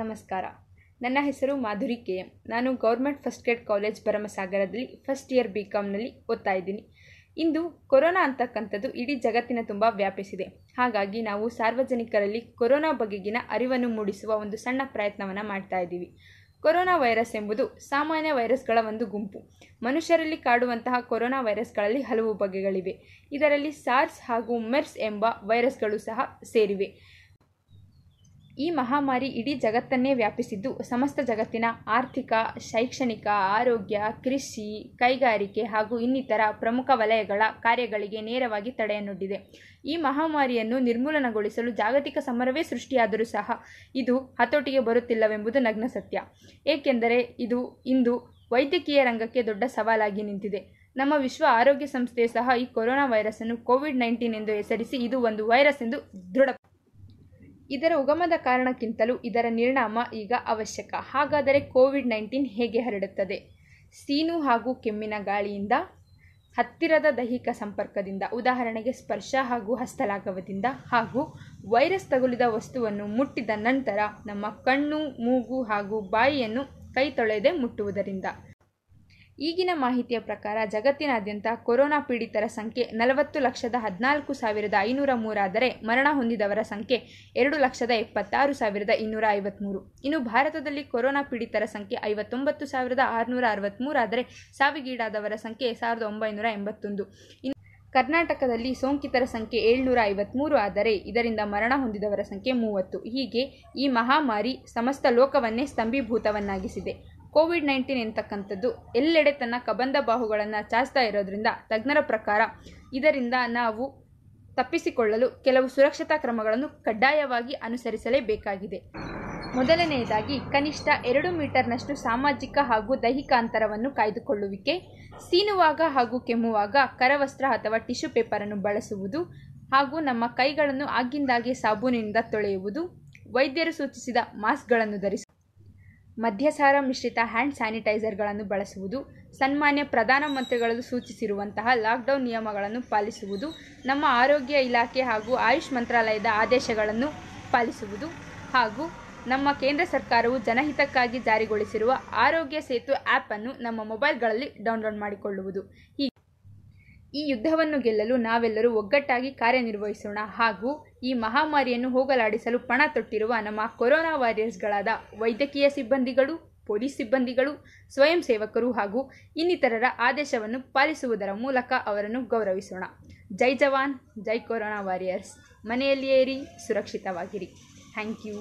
ನಮಸ್ಕಾರ ನನ್ನ ಹೆಸರು ಮಾಧುರಿ ಕೆ ಎಂ ನಾನು ಗೌರ್ಮೆಂಟ್ ಫಸ್ಟ್ ಗ್ರೇಡ್ ಕಾಲೇಜ್ ಭರಮಸಾಗರದಲ್ಲಿ ಫಸ್ಟ್ ಇಯರ್ ಬಿ ಕಾಮ್ನಲ್ಲಿ ಓದ್ತಾ ಇದ್ದೀನಿ ಇಂದು ಕೊರೋನಾ ಅಂತಕ್ಕಂಥದ್ದು ಇಡೀ ಜಗತ್ತಿನ ತುಂಬ ವ್ಯಾಪಿಸಿದೆ ಹಾಗಾಗಿ ನಾವು ಸಾರ್ವಜನಿಕರಲ್ಲಿ ಕೊರೋನಾ ಬಗೆಗಿನ ಅರಿವನ್ನು ಮೂಡಿಸುವ ಒಂದು ಸಣ್ಣ ಪ್ರಯತ್ನವನ್ನು ಮಾಡ್ತಾ ಇದ್ದೀವಿ ಕೊರೋನಾ ವೈರಸ್ ಎಂಬುದು ಸಾಮಾನ್ಯ ವೈರಸ್ಗಳ ಒಂದು ಗುಂಪು ಮನುಷ್ಯರಲ್ಲಿ ಕಾಡುವಂತಹ ಕೊರೋನಾ ವೈರಸ್ಗಳಲ್ಲಿ ಹಲವು ಬಗೆಗಳಿವೆ ಇದರಲ್ಲಿ ಸಾರ್ಸ್ ಹಾಗೂ ಮೆರ್ಸ್ ಎಂಬ ವೈರಸ್ಗಳು ಸಹ ಸೇರಿವೆ ಈ ಮಹಾಮಾರಿ ಇಡೀ ಜಗತ್ತನ್ನೇ ವ್ಯಾಪಿಸಿದ್ದು ಸಮಸ್ತ ಜಗತ್ತಿನ ಆರ್ಥಿಕ ಶೈಕ್ಷಣಿಕ ಆರೋಗ್ಯ ಕೃಷಿ ಕೈಗಾರಿಕೆ ಹಾಗೂ ಇನ್ನಿತರ ಪ್ರಮುಖ ವಲಯಗಳ ಕಾರ್ಯಗಳಿಗೆ ನೇರವಾಗಿ ತಡೆಯನ್ನುಡ್ಡಿದೆ ಈ ಮಹಾಮಾರಿಯನ್ನು ನಿರ್ಮೂಲನಗೊಳಿಸಲು ಜಾಗತಿಕ ಸಮರವೇ ಸೃಷ್ಟಿಯಾದರೂ ಸಹ ಇದು ಹತೋಟಿಗೆ ಬರುತ್ತಿಲ್ಲವೆಂಬುದು ನಗ್ನ ಸತ್ಯ ಏಕೆಂದರೆ ಇದು ಇಂದು ವೈದ್ಯಕೀಯ ರಂಗಕ್ಕೆ ದೊಡ್ಡ ಸವಾಲಾಗಿ ನಿಂತಿದೆ ನಮ್ಮ ವಿಶ್ವ ಆರೋಗ್ಯ ಸಂಸ್ಥೆಯು ಸಹ ಈ ಕೊರೋನಾ ವೈರಸ್ ಅನ್ನು ಕೋವಿಡ್ ನೈನ್ಟೀನ್ ಎಂದು ಹೆಸರಿಸಿ ಇದು ಒಂದು ವೈರಸ್ ಎಂದು ದೃಢ ಇದರ ಉಗಮದ ಕಾರಣಕ್ಕಿಂತಲೂ ಇದರ ನಿರ್ಣಾಮ ಈಗ ಅವಶ್ಯಕ ಹಾಗಾದರೆ ಕೋವಿಡ್ ನೈನ್ಟೀನ್ ಹೇಗೆ ಹರಡುತ್ತದೆ ಸೀನು ಹಾಗೂ ಕೆಮ್ಮಿನ ಗಾಳಿಯಿಂದ ಹತ್ತಿರದ ದೈಹಿಕ ಸಂಪರ್ಕದಿಂದ ಉದಾಹರಣೆಗೆ ಸ್ಪರ್ಶ ಹಾಗೂ ಹಸ್ತಲಾಘವದಿಂದ ಹಾಗೂ ವೈರಸ್ ತಗುಲಿದ ವಸ್ತುವನ್ನು ಮುಟ್ಟಿದ ನಂತರ ನಮ್ಮ ಕಣ್ಣು ಮೂಗು ಹಾಗೂ ಬಾಯಿಯನ್ನು ಕೈ ತೊಳೆಯದೆ ಮುಟ್ಟುವುದರಿಂದ ಈಗಿನ ಮಾಹಿತಿಯ ಪ್ರಕಾರ ಜಗತ್ತಿನಾದ್ಯಂತ ಕೊರೋನಾ ಪೀಡಿತರ ಸಂಖ್ಯೆ ನಲವತ್ತು ಲಕ್ಷದ ಹದಿನಾಲ್ಕು ಸಾವಿರದ ಐನೂರ ಮೂರಾದರೆ ಮರಣ ಹೊಂದಿದವರ ಸಂಖ್ಯೆ ಎರಡು ಲಕ್ಷದ ಎಪ್ಪತ್ತಾರು ಸಾವಿರದ ಇನ್ನೂರ ಐವತ್ಮೂರು ಇನ್ನು ಭಾರತದಲ್ಲಿ ಕೊರೋನಾ ಪೀಡಿತರ ಸಂಖ್ಯೆ ಐವತ್ತೊಂಬತ್ತು ಸಾವಿರದ ಆರುನೂರ ಅರವತ್ತ್ಮೂರಾದರೆ ಸಾವಿಗೀಡಾದವರ ಸಂಖ್ಯೆ ಸಾವಿರದ ಒಂಬೈನೂರ ಎಂಬತ್ತೊಂದು ಇನ್ನು ಕರ್ನಾಟಕದಲ್ಲಿ ಸೋಂಕಿತರ ಸಂಖ್ಯೆ ಏಳ್ನೂರ ಐವತ್ತ್ಮೂರು ಆದರೆ ಇದರಿಂದ ಮರಣ ಹೊಂದಿದವರ ಸಂಖ್ಯೆ ಮೂವತ್ತು ಹೀಗೆ ಈ ಮಹಾಮಾರಿ ಸಮಸ್ತ ಲೋಕವನ್ನೇ ಸ್ತಂಭೀಭೂತವನ್ನಾಗಿಸಿದೆ ಕೋವಿಡ್ ನೈನ್ಟೀನ್ ಎಂತಕ್ಕಂಥದ್ದು ಎಲ್ಲೆಡೆ ತನ್ನ ಕಬಂಧ ಬಾಹುಗಳನ್ನು ಚಾಚ್ತಾ ಇರೋದ್ರಿಂದ ತಜ್ಞರ ಪ್ರಕಾರ ಇದರಿಂದ ನಾವು ತಪ್ಪಿಸಿಕೊಳ್ಳಲು ಕೆಲವು ಸುರಕ್ಷತಾ ಕ್ರಮಗಳನ್ನು ಕಡ್ಡಾಯವಾಗಿ ಅನುಸರಿಸಲೇಬೇಕಾಗಿದೆ ಮೊದಲನೆಯದಾಗಿ ಕನಿಷ್ಠ ಎರಡು ಮೀಟರ್ನಷ್ಟು ಸಾಮಾಜಿಕ ಹಾಗೂ ದೈಹಿಕ ಅಂತರವನ್ನು ಕಾಯ್ದುಕೊಳ್ಳುವಿಕೆ ಸೀನುವಾಗ ಹಾಗೂ ಕೆಮ್ಮುವಾಗ ಕರವಸ್ತ್ರ ಅಥವಾ ಟಿಶ್ಯೂ ಪೇಪರನ್ನು ಬಳಸುವುದು ಹಾಗೂ ನಮ್ಮ ಕೈಗಳನ್ನು ಆಗಿಂದಾಗೆ ಸಾಬೂನಿನಿಂದ ತೊಳೆಯುವುದು ವೈದ್ಯರು ಸೂಚಿಸಿದ ಮಾಸ್ಕ್ಗಳನ್ನು ಧರಿಸಿ ಮದ್ಯಸಾರ ಮಿಶ್ರಿತ ಹ್ಯಾಂಡ್ ಸ್ಯಾನಿಟೈಸರ್ಗಳನ್ನು ಬಳಸುವುದು ಸನ್ಮಾನ್ಯ ಪ್ರಧಾನಮಂತ್ರಿಗಳು ಸೂಚಿಸಿರುವಂತಹ ಲಾಕ್ಡೌನ್ ನಿಯಮಗಳನ್ನು ಪಾಲಿಸುವುದು ನಮ್ಮ ಆರೋಗ್ಯ ಇಲಾಖೆ ಹಾಗೂ ಆಯುಷ್ ಮಂತ್ರಾಲಯದ ಆದೇಶಗಳನ್ನು ಪಾಲಿಸುವುದು ಹಾಗೂ ನಮ್ಮ ಕೇಂದ್ರ ಸರ್ಕಾರವು ಜನಹಿತಕ್ಕಾಗಿ ಜಾರಿಗೊಳಿಸಿರುವ ಆರೋಗ್ಯ ಸೇತು ಆ್ಯಪನ್ನು ನಮ್ಮ ಮೊಬೈಲ್ಗಳಲ್ಲಿ ಡೌನ್ಲೋಡ್ ಮಾಡಿಕೊಳ್ಳುವುದು ಈ ಈ ಯುದ್ಧವನ್ನು ಗೆಲ್ಲಲು ನಾವೆಲ್ಲರೂ ಒಗ್ಗಟ್ಟಾಗಿ ಕಾರ್ಯನಿರ್ವಹಿಸೋಣ ಹಾಗೂ ಈ ಮಹಾಮಾರಿಯನ್ನು ಹೋಗಲಾಡಿಸಲು ಪಣ ತೊಟ್ಟಿರುವ ನಮ್ಮ ಕೊರೋನಾ ವಾರಿಯರ್ಸ್ಗಳಾದ ವೈದ್ಯಕೀಯ ಸಿಬ್ಬಂದಿಗಳು ಪೊಲೀಸ್ ಸಿಬ್ಬಂದಿಗಳು ಸ್ವಯಂ ಸೇವಕರು ಹಾಗೂ ಇನ್ನಿತರರ ಆದೇಶವನ್ನು ಪಾಲಿಸುವುದರ ಮೂಲಕ ಅವರನ್ನು ಗೌರವಿಸೋಣ ಜೈ ಜವಾನ್ ಜೈ ಕೊರೋನಾ ವಾರಿಯರ್ಸ್ ಮನೆಯಲ್ಲಿಯೇ ಇರಿ ಸುರಕ್ಷಿತವಾಗಿರಿ ಥ್ಯಾಂಕ್ ಯು